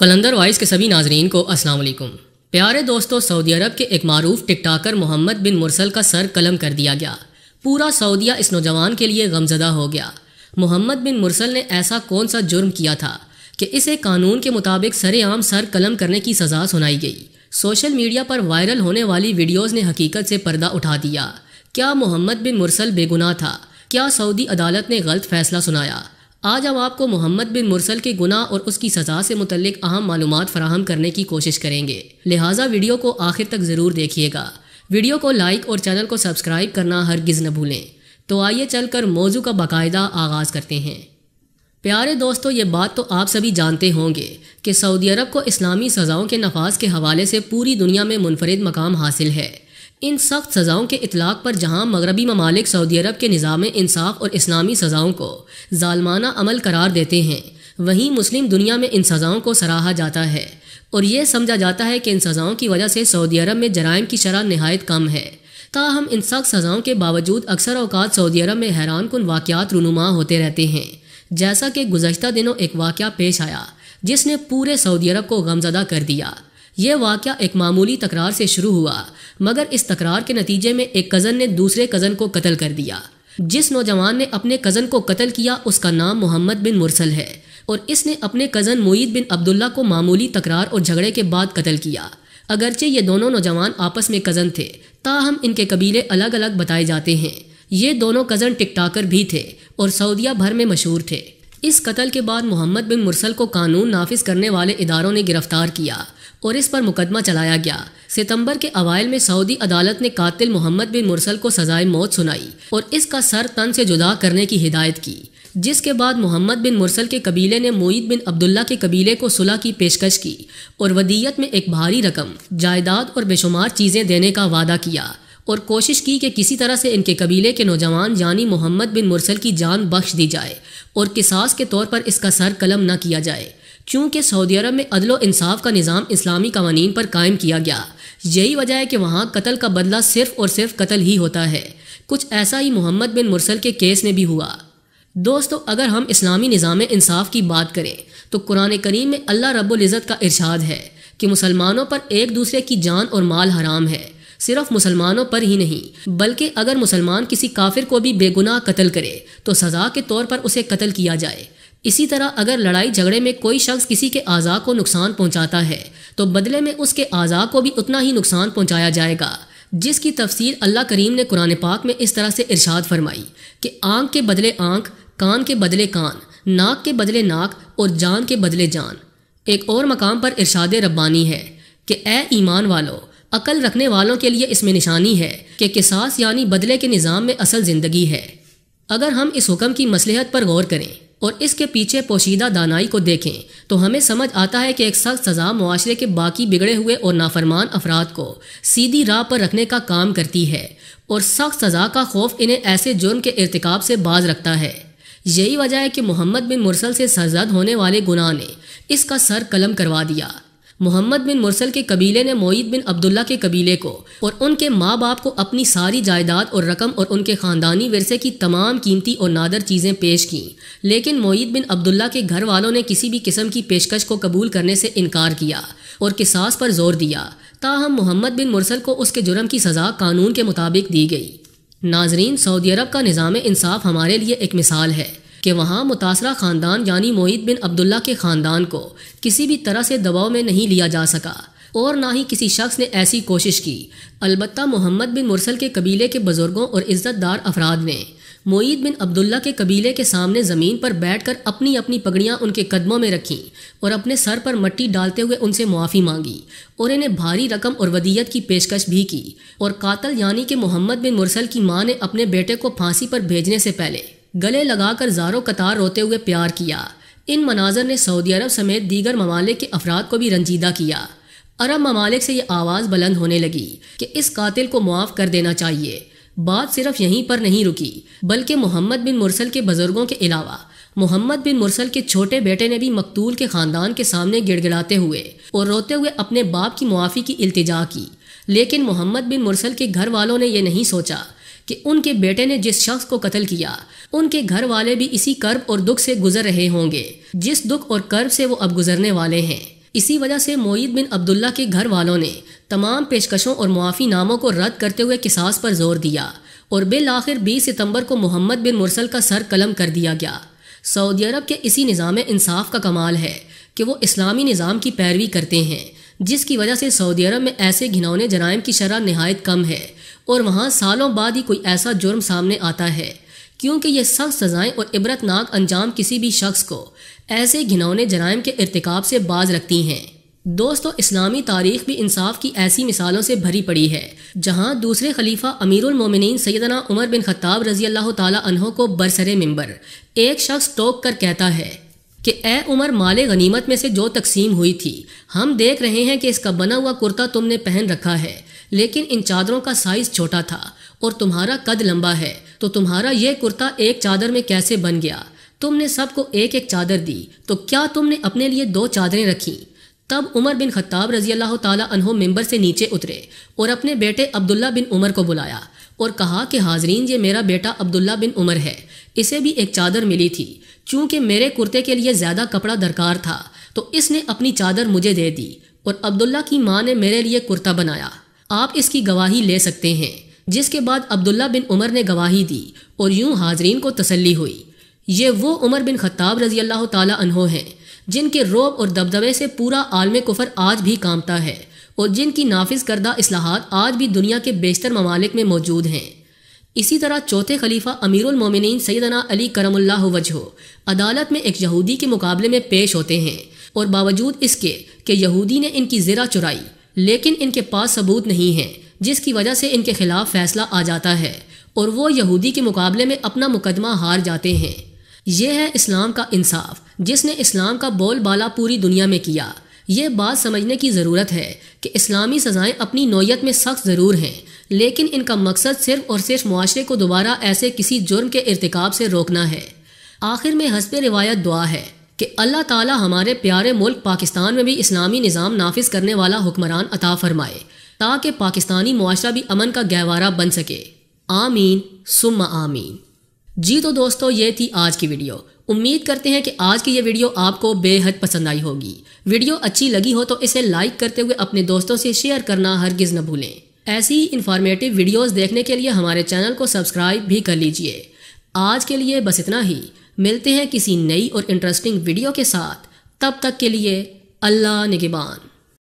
कलंदर voice के सभी नाजरीन को अस्सलाम वालेकुम प्यारे दोस्तों सऊदी अरब के एक मरूफ टिकटाकर मोहम्मद बिन मुरसल का सर कलम कर दिया गया पूरा सऊदिया इस नौजवान के लिए गमजदा हो गया मोहम्मद बिन मुरसल ने ऐसा कौन सा जुर्म किया था कि इसे कानून के मुताबिक सरेआम सर कलम करने की सज़ा सुनाई गई सोशल मीडिया पर वायरल होने वाली वीडियोज़ ने हकीकत से पर्दा उठा दिया क्या मोहम्मद बिन मुरसल बेगुनाह था क्या सऊदी अदालत ने गलत फैसला सुनाया आज हम आपको मोहम्मद बिन मुरसल के गुना और उसकी सज़ा से मुतलिक अहम मालूम फराहम करने की कोशिश करेंगे लिहाजा वीडियो को आखिर तक ज़रूर देखिएगा वीडियो को लाइक और चैनल को सब्सक्राइब करना हर गिज़ न भूलें तो आइए चल कर मौजू का बाकायदा आगाज़ करते हैं प्यारे दोस्तों ये बात तो आप सभी जानते होंगे कि सऊदी अरब को इस्लामी सज़ाओं के नफाज के हवाले से पूरी दुनिया में मुनफरद मकाम हासिल है इन सख्त सज़ाओं के इतलाक़ पर जहां मगरबी ममालिक सऊदी अरब के निज़ाम इंसाफ और इस्लामी सज़ाओं को जालमाना अमल करार देते हैं वहीं मुस्लिम दुनिया में इन सज़ाओं को सराहा जाता है और यह समझा जाता है कि इन सज़ाओं की वजह से सऊदी अरब में जराइम की शरह नहायत कम है ताहम इन सख्त सज़ाओं के बावजूद अक्सर अवकात सऊदी अरब में हैरान कन वाक़ात रूनुमा होते रहते हैं जैसा कि गुजशत दिनों एक वाक़ पेश आया जिसने पूरे सऊदी अरब को गमजदा कर दिया यह वाक़ एक मामूली तकरार से शुरू हुआ मगर इस तकरार के नतीजे में एक कज़न ने दूसरे कज़न को कत्ल कर दिया जिस नौजवान ने अपने कज़न को कत्ल किया उसका नाम मोहम्मद बिन मुरसल है और इसने अपने कज़न मोईद बिन अब्दुल्ला को मामूली तकरार और झगड़े के बाद कत्ल किया अगरचे ये दोनों नौजवान आपस में कज़न थे ताहम इनके कबीले अलग अलग बताए जाते हैं ये दोनों कज़न टिकटाकर भी थे और सऊदिया भर में मशहूर थे इस कत्ल के बाद मोहम्मद बिन मुरसल को कानून नाफिज करने वाले इदारों ने गिरफ्तार किया और इस पर मुकदमा चलाया गया सितंबर के अवायल में सऊदी अदालत ने कातिल मोहम्मद बिन मुरसल को सजाए मौत सुनाई और इसका सर तन से जुदा करने की हिदायत की जिसके बाद मोहम्मद बिन मुरसल के कबीले ने मोईद बिन अब्दुल्ला के कबीले को सुलह की पेशकश की और वदीयत में एक भारी रकम जायदाद और बेशुमार चीज़ें देने का वादा किया और कोशिश की कि किसी तरह से इनके कबीले के नौजवान यानी मोहम्मद बिन मुरसल की जान बख्श दी जाए और किसास के तौर पर इसका सर कलम न किया जाए चूँकि सऊदी अरब में अदलो इंसाफ का निज़ाम इस्लामी कवानीन पर कायम किया गया यही वजह है कि वहाँ कत्ल का बदला सिर्फ और सिर्फ कत्ल ही होता है कुछ ऐसा ही मोहम्मद बिन मुरसल के केस में भी हुआ दोस्तों अगर हम इस्लामी निज़ाम इंसाफ की बात करें तो कुरान करीम में अल्लाह रब्ज़त का इरशाद है कि मुसलमानों पर एक दूसरे की जान और माल हराम है सिर्फ मुसलमानों पर ही नहीं बल्कि अगर मुसलमान किसी काफिर को भी बेगुनाह कत्ल करे तो सज़ा के तौर पर उसे कत्ल किया जाए इसी तरह अगर लड़ाई झगड़े में कोई शख्स किसी के आज़ा को नुकसान पहुंचाता है तो बदले में उसके आज़ा को भी उतना ही नुकसान पहुंचाया जाएगा जिसकी तफसीर अल्लाह करीम ने कुरान पाक में इस तरह से इरशाद फरमाई कि आंख के बदले आंख कान के बदले कान नाक के बदले नाक और जान के बदले जान एक और मकाम पर इरशाद रब्बानी है कि ए ईमान वालों अकल रखने वालों के लिए इसमें निशानी है कि किसास यानी बदले के निज़ाम में असल ज़िंदगी है अगर हम इस हुक्म की मसलहत पर गौर करें और इसके पीछे पोशीदा दानाई को देखें तो हमें समझ आता है कि एक सख्त सज़ा मुआरे के बाकी बिगड़े हुए और नाफरमान अफराद को सीधी राह पर रखने का काम करती है और सख्त सज़ा का खौफ इन्हें ऐसे जुर्म के irतकब से बाज रखता है यही वजह है कि मोहम्मद बिन मुरसल से सजद होने वाले गुना ने इसका सर कलम करवा दिया मोहम्मद बिन मुरसल के कबीले ने मोईद बिन अब्दुल्ला के कबीले को और उनके माँ बाप को अपनी सारी जायदाद और रकम और उनके ख़ानदानी वरसे की तमाम कीमती और नादर चीज़ें पेश की लेकिन मोईद बिन अब्दुल्ला के घर वालों ने किसी भी किस्म की पेशकश को कबूल करने से इनकार किया और किसास पर जोर दिया ताहम मोहम्मद बिन मुरसल को उसके जुर्म की सज़ा कानून के मुताबिक दी गई नाजरीन सऊदी अरब का निज़ाम इंसाफ हमारे लिए एक मिसाल है कि वहाँ मुतासरा ख़ानदान यानी मोईद बिन अब्दुल्ला के ख़ानदान को किसी भी तरह से दबाव में नहीं लिया जा सका और ना ही किसी शख्स ने ऐसी कोशिश की अलबत् मोहम्मद बिन मुरसल के कबीले के बुज़ुर्गों और इज़्ज़तदार अफराद ने मोईद बिन अब्दुल्ला के कबीले के सामने ज़मीन पर बैठकर अपनी अपनी पगड़ियाँ उनके कदमों में रखीं और अपने सर पर मट्टी डालते हुए उनसे मुआफ़ी मांगी और इन्हें भारी रकम और वदीयत की पेशकश भी की और कातल यानी कि मोहम्मद बिन मुरसल की माँ ने अपने बेटे को फांसी पर भेजने से पहले गले लगाकर जारो कतार रोते हुए प्यार किया इन मनाजर ने सऊदी अरब समेत दीगर ममालिक के अफराद को भी रंजीदा किया अरब ममालिक से ये आवाज़ बुलंद होने लगी कि इस कातिल को मुआफ़ कर देना चाहिए बात सिर्फ यहीं पर नहीं रुकी बल्कि मोहम्मद बिन मुरसल के बुजुर्गों के अलावा मोहम्मद बिन मुरसल के छोटे बेटे ने भी मकतूल के ख़ानदान के सामने गिड़गिड़ाते हुए और रोते हुए अपने बाप की मुआफ़ी की इल्तजा की लेकिन मोहम्मद बिन मुरसल के घर वालों ने यह नहीं सोचा कि उनके बेटे ने जिस शख्स को कत्ल किया उनके घर वाले भी इसी कर्ब और दुख से गुजर रहे होंगे जिस दुख और कर्ब से वो अब गुजरने वाले हैं इसी वजह से मोईद बिन अब्दुल्ला के घर वालों ने तमाम पेशकशों और मुआफ़ी नामों को रद्द करते हुए किसास पर जोर दिया और बिल आखिर बीस सितम्बर को मोहम्मद बिन मुरसल का सर कलम कर दिया गया सऊदी अरब के इसी निज़ाम इंसाफ का कमाल है कि वो इस्लामी निज़ाम की पैरवी करते हैं जिसकी वजह से सऊदी अरब में ऐसे घिनौने जराइम की शरह नहायत कम है और वहाँ सालों बाद ही कोई ऐसा जुर्म सामने आता है क्योंकि ये सख्त सज़ाएं और इबरतनाक अंजाम किसी भी शख्स को ऐसे घिनौने जराइम के इरतकब से बाज रखती हैं दोस्तों इस्लामी तारीख भी इंसाफ की ऐसी मिसालों से भरी पड़ी है जहां दूसरे खलीफा अमीरमिन सैदना उमर बिन खत्ताब रजी अल्लाह तहों को बरसरे मंबर एक शख्स टोक कर कहता है कि ए उमर माले गनीमत में से जो तकसीम हुई थी हम देख रहे हैं कि इसका बना हुआ कुर्ता तुमने पहन रखा है लेकिन इन चादरों का साइज छोटा था और तुम्हारा कद लंबा है तो तुम्हारा यह कुर्ता एक चादर में कैसे बन गया तुमने सबको एक एक चादर दी तो क्या तुमने अपने लिए दो चादरें रखी तब उमर बिन खत्ताब रजी अल्लाह तला मेम्बर से नीचे उतरे और अपने बेटे अब्दुल्ला बिन उमर को बुलाया और कहा कि हाजरीन ये मेरा बेटा अब्दुल्ला बिन उमर है इसे भी एक चादर मिली थी चूंकि मेरे कुर्ते के लिए ज़्यादा कपड़ा दरकार था तो इसने अपनी चादर मुझे दे दी और अब्दुल्ला की माँ ने मेरे लिए कुर्ता बनाया आप इसकी गवाही ले सकते हैं जिसके बाद अब्दुल्ला बिन उमर ने गवाही दी और यूं हाजरीन को तसल्ली हुई ये वो उमर बिन खत्ताब रजी अल्लाह तहो हैं जिनके रोब और दबदबे से पूरा आलम कुफर आज भी कामता है और जिनकी नाफिज करदा असलाहत आज भी दुनिया के बेशतर ममालिक में मौजूद हैं इसी तरह चौथे खलीफा अमीरमिन सैदना अली करमल्ला वजह अदालत में एक यहूदी के मुकाबले में पेश होते हैं और बावजूद इसके कि यहूदी ने इनकी ज़रा चुराई लेकिन इनके पास सबूत नहीं है जिसकी वजह से इनके खिलाफ फैसला आ जाता है और वो यहूदी के मुकाबले में अपना मुकदमा हार जाते हैं यह है इस्लाम का इंसाफ जिसने इस्लाम का बोलबाला पूरी दुनिया में किया ये बात समझने की ज़रूरत है कि इस्लामी सजाएं अपनी नोयत में सख्त ज़रूर हैं लेकिन इनका मकसद सिर्फ और सिर्फ माशरे को दोबारा ऐसे किसी जुर्म के इरतकब से रोकना है आखिर में हंसब रिवायत दुआ है कि अल्लाह ताला हमारे प्यारे मुल्क पाकिस्तान में भी इस्लामी निज़ाम नाफिज करने वाला हुक्मरान अता फरमाए ताकि पाकिस्तानी मुआरा भी अमन का गहवारा बन सके आमीन सुम आमीन जी तो दोस्तों ये थी आज की वीडियो उम्मीद करते हैं कि आज की ये वीडियो आपको बेहद पसंद आई होगी वीडियो अच्छी लगी हो तो इसे लाइक करते हुए अपने दोस्तों से शेयर करना हरगिज न भूलें ऐसी ही इन्फॉर्मेटिव वीडियोस देखने के लिए हमारे चैनल को सब्सक्राइब भी कर लीजिए आज के लिए बस इतना ही मिलते हैं किसी नई और इंटरेस्टिंग वीडियो के साथ तब तक के लिए अल्लाह निगिबान